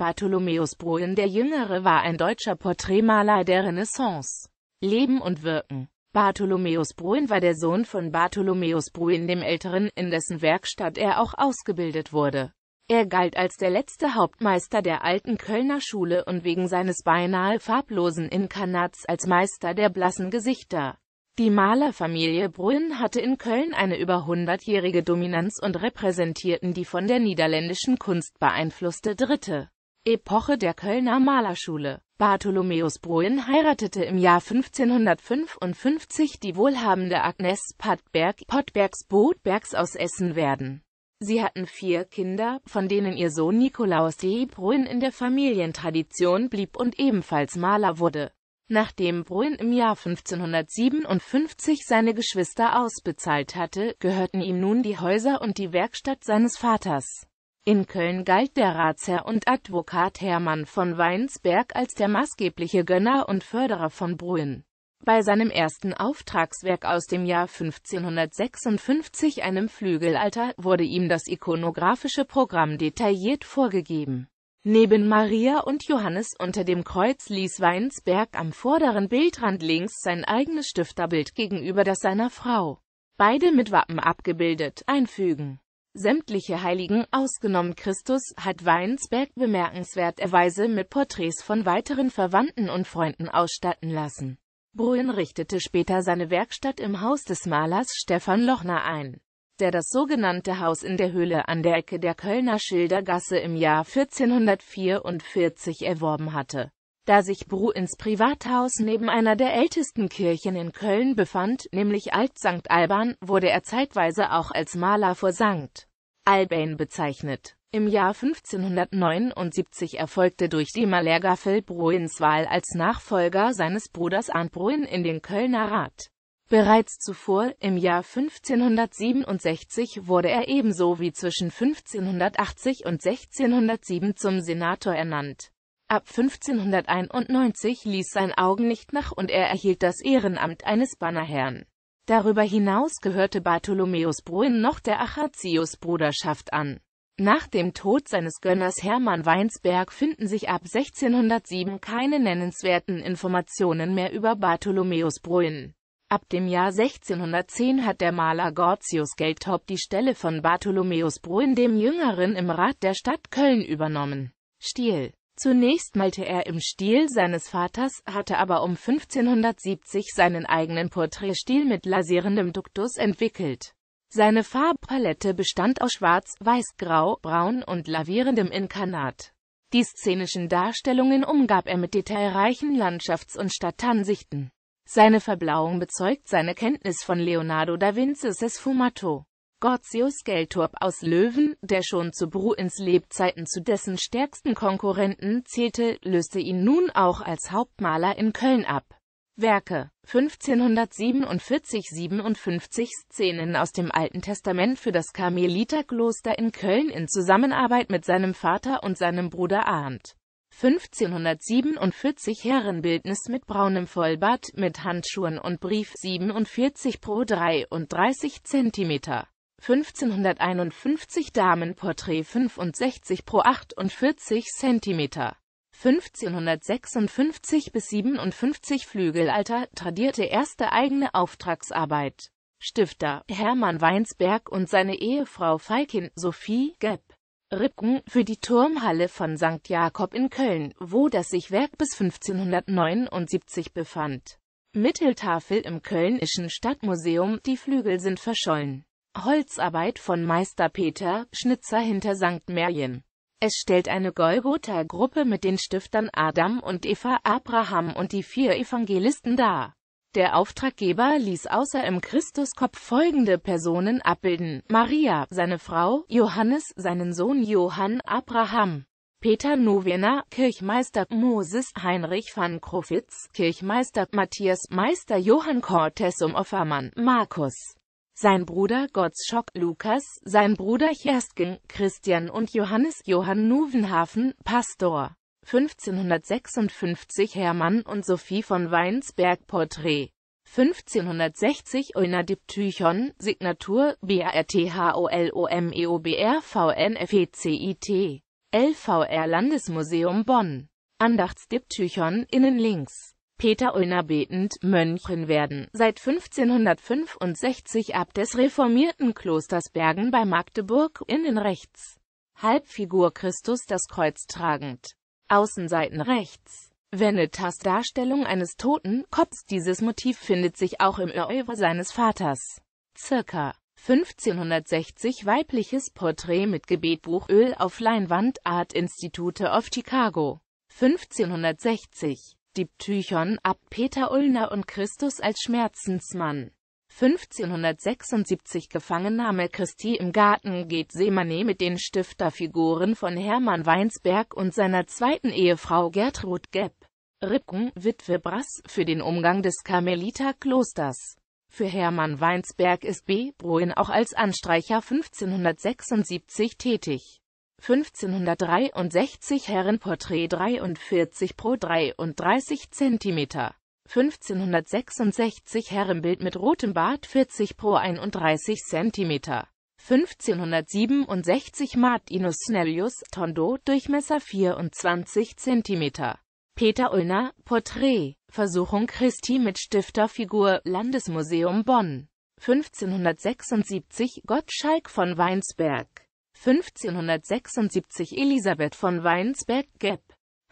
Bartholomäus Bruin der Jüngere war ein deutscher Porträtmaler der Renaissance. Leben und Wirken Bartholomäus Bruin war der Sohn von Bartholomäus Bruin dem Älteren, in dessen Werkstatt er auch ausgebildet wurde. Er galt als der letzte Hauptmeister der alten Kölner Schule und wegen seines beinahe farblosen Inkarnats als Meister der blassen Gesichter. Die Malerfamilie Bruin hatte in Köln eine über hundertjährige Dominanz und repräsentierten die von der niederländischen Kunst beeinflusste dritte Epoche der Kölner Malerschule. Bartholomäus Bruin heiratete im Jahr 1555 die wohlhabende Agnes Pattberg, Pottbergs-Botbergs aus Essen-Werden. Sie hatten vier Kinder, von denen ihr Sohn Nikolaus D. Bruin in der Familientradition blieb und ebenfalls Maler wurde. Nachdem Bruin im Jahr 1557 seine Geschwister ausbezahlt hatte, gehörten ihm nun die Häuser und die Werkstatt seines Vaters. In Köln galt der Ratsherr und Advokat Hermann von Weinsberg als der maßgebliche Gönner und Förderer von Brühen. Bei seinem ersten Auftragswerk aus dem Jahr 1556, einem Flügelalter, wurde ihm das ikonografische Programm detailliert vorgegeben. Neben Maria und Johannes unter dem Kreuz ließ Weinsberg am vorderen Bildrand links sein eigenes Stifterbild gegenüber das seiner Frau, beide mit Wappen abgebildet, einfügen. Sämtliche Heiligen, ausgenommen Christus, hat Weinsberg bemerkenswerterweise mit Porträts von weiteren Verwandten und Freunden ausstatten lassen. Bruin richtete später seine Werkstatt im Haus des Malers Stefan Lochner ein, der das sogenannte Haus in der Höhle an der Ecke der Kölner Schildergasse im Jahr 1444 erworben hatte da sich Bruins Privathaus neben einer der ältesten Kirchen in Köln befand, nämlich Alt St. Alban, wurde er zeitweise auch als Maler vor St. Albain bezeichnet. Im Jahr 1579 erfolgte durch die Malergaffel Bruins Wahl als Nachfolger seines Bruders Arndt Bruin in den Kölner Rat. Bereits zuvor, im Jahr 1567, wurde er ebenso wie zwischen 1580 und 1607 zum Senator ernannt. Ab 1591 ließ sein Augenlicht nach und er erhielt das Ehrenamt eines Bannerherrn. Darüber hinaus gehörte Bartholomäus Bruin noch der Achatius-Bruderschaft an. Nach dem Tod seines Gönners Hermann Weinsberg finden sich ab 1607 keine nennenswerten Informationen mehr über Bartholomäus Bruin. Ab dem Jahr 1610 hat der Maler Gortius Geldhop die Stelle von Bartholomäus Bruin dem Jüngeren im Rat der Stadt Köln übernommen. Stil Zunächst malte er im Stil seines Vaters, hatte aber um 1570 seinen eigenen Porträtstil mit lasierendem Duktus entwickelt. Seine Farbpalette bestand aus Schwarz, Weiß, Grau, Braun und lavierendem Inkarnat. Die szenischen Darstellungen umgab er mit detailreichen Landschafts- und Stadtansichten. Seine Verblauung bezeugt seine Kenntnis von Leonardo da Vincis Sfumato. Gorzius Geltorp aus Löwen, der schon zu Bruins Lebzeiten zu dessen stärksten Konkurrenten zählte, löste ihn nun auch als Hauptmaler in Köln ab. Werke 1547-57 Szenen aus dem Alten Testament für das Karmeliterkloster in Köln in Zusammenarbeit mit seinem Vater und seinem Bruder Arndt. 1547 Herrenbildnis mit braunem Vollbart, mit Handschuhen und Brief 47 pro 33 cm. 1551 Damenporträt 65 pro 48 cm. 1556 bis 57 Flügelalter tradierte erste eigene Auftragsarbeit. Stifter Hermann Weinsberg und seine Ehefrau Falkin Sophie Gepp Rippen für die Turmhalle von St. Jakob in Köln, wo das sich Werk bis 1579 befand. Mitteltafel im Kölnischen Stadtmuseum, die Flügel sind verschollen. Holzarbeit von Meister Peter Schnitzer hinter St. Märjen. Es stellt eine Golgotha-Gruppe mit den Stiftern Adam und Eva, Abraham und die vier Evangelisten dar. Der Auftraggeber ließ außer im Christuskopf folgende Personen abbilden, Maria, seine Frau, Johannes, seinen Sohn Johann, Abraham, Peter Novener, Kirchmeister Moses Heinrich van Krofitz, Kirchmeister Matthias Meister Johann Cortesum Offermann, Markus sein Bruder Gottschalk, Lukas, sein Bruder Jersken, Christian und Johannes Johann Nuvenhafen, Pastor. 1556 Hermann und Sophie von Weinsberg Porträt. 1560 Oina Diptychon, Signatur, b b a r r t h o o o l m e e v n f e c i t LVR Landesmuseum Bonn. Andachtsdiptychon innen links Peter Ulner betend Mönchen werden. Seit 1565 ab des reformierten Klosters Bergen bei Magdeburg, innen rechts. Halbfigur Christus das Kreuz tragend. Außenseiten rechts. Venetas Darstellung eines toten Kopfs. Dieses Motiv findet sich auch im Oeuvre seines Vaters. Circa 1560 weibliches Porträt mit Gebetbuch Öl auf Leinwand Art Institute of Chicago. 1560 Diptychon ab Peter Ullner und Christus als Schmerzensmann. 1576 Gefangennahme Christi im Garten geht Semane mit den Stifterfiguren von Hermann Weinsberg und seiner zweiten Ehefrau Gertrud Gepp. Ripken, Witwe Brass, für den Umgang des Karmeliterklosters. Für Hermann Weinsberg ist B. Bruin auch als Anstreicher 1576 tätig. 1563 Herrenporträt 43 pro 33 cm. 1566 Herrenbild mit rotem Bart 40 pro 31 cm. 1567 Martinus Snellius, Tondo, Durchmesser 24 cm. Peter Ulner Porträt, Versuchung Christi mit Stifterfigur, Landesmuseum Bonn. 1576 Gottschalk von Weinsberg. 1576 Elisabeth von Weinsberg Gepp,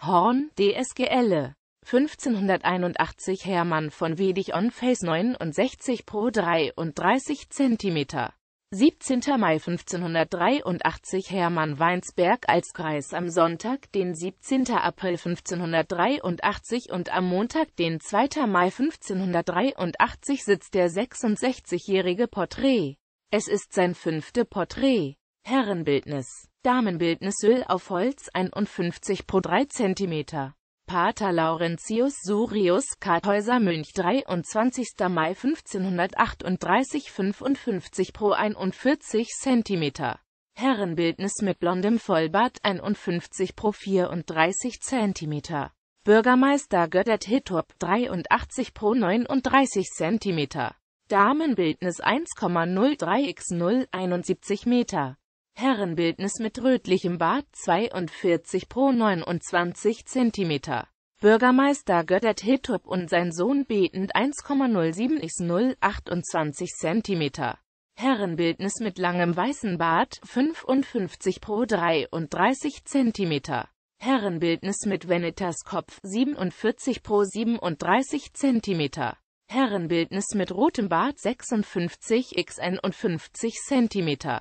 Horn, DSGL, 1581 Hermann von Wedig on Face 69 pro 33 cm. 17. Mai 1583 Hermann Weinsberg als Kreis am Sonntag, den 17. April 1583 und am Montag, den 2. Mai 1583 sitzt der 66-jährige Porträt. Es ist sein fünfte Porträt. Herrenbildnis, Damenbildnis Öl auf Holz 51 pro 3 cm. Pater Laurentius Surius Karthäuser Münch 23. Mai 1538 55 pro 41 cm. Herrenbildnis mit blondem Vollbart 51 pro 34 cm. Bürgermeister Göttert Hittorp 83 pro 39 cm. Damenbildnis 1,03 x 0,71 m. Herrenbildnis mit rötlichem Bart 42 pro 29 cm. Bürgermeister Göttert Hittrop und sein Sohn betend 1,07 x 0,28 cm. Herrenbildnis mit langem weißen Bart 55 pro 33 cm. Herrenbildnis mit Venetas Kopf 47 pro 37 cm. Herrenbildnis mit rotem Bart 56 x 51 cm.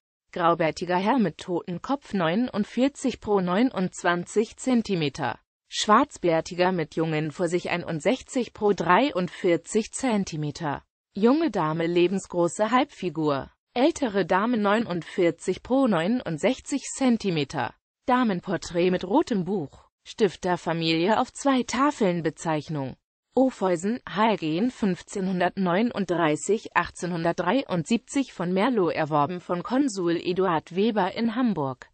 graubärtiger Herr mit toten Kopf 49 pro 29 cm, schwarzbärtiger mit Jungen vor sich 61 pro 43 cm, junge Dame lebensgroße Halbfigur, ältere Dame 49 pro 69 cm, Damenporträt mit rotem Buch, Stifterfamilie auf zwei Tafeln Bezeichnung Ofeusen, Hallgen 1539 – 1873 von Merlo erworben von Konsul Eduard Weber in Hamburg